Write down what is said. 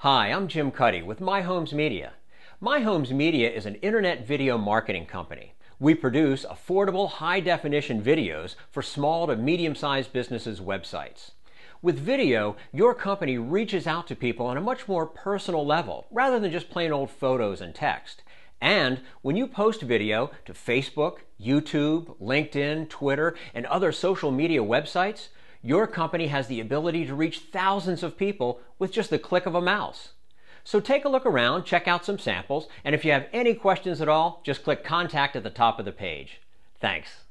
Hi, I'm Jim Cuddy with My Homes Media. My Homes Media is an internet video marketing company. We produce affordable, high definition videos for small to medium sized businesses' websites. With video, your company reaches out to people on a much more personal level rather than just plain old photos and text. And when you post video to Facebook, YouTube, LinkedIn, Twitter, and other social media websites, your company has the ability to reach thousands of people with just the click of a mouse. So take a look around, check out some samples, and if you have any questions at all, just click contact at the top of the page. Thanks.